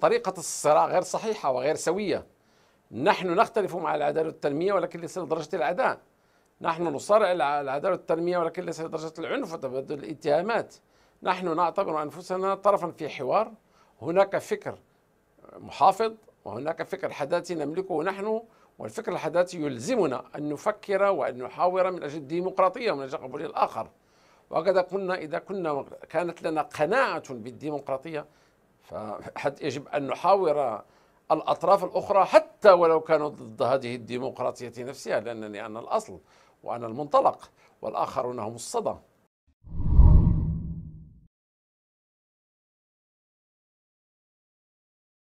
طريقة الصراع غير صحيحة وغير سوية نحن نختلف مع العدالة والتنمية ولكن ليس لدرجة العداء نحن نصارع العدالة والتنمية ولكن ليس لدرجة العنف وتبادل الاتهامات نحن نعتبر أنفسنا طرفا في حوار هناك فكر محافظ وهناك فكر حداثي نملكه نحن والفكر الحداثي يلزمنا أن نفكر وأن نحاور من أجل الديمقراطية ومن أجل قبول الآخر وهكذا كنا إذا كنا كانت لنا قناعة بالديمقراطية فحد يجب أن نحاور الأطراف الأخرى حتى ولو كانوا ضد هذه الديمقراطية نفسها لأنني أنا الأصل وأنا المنطلق والآخرون هم الصدى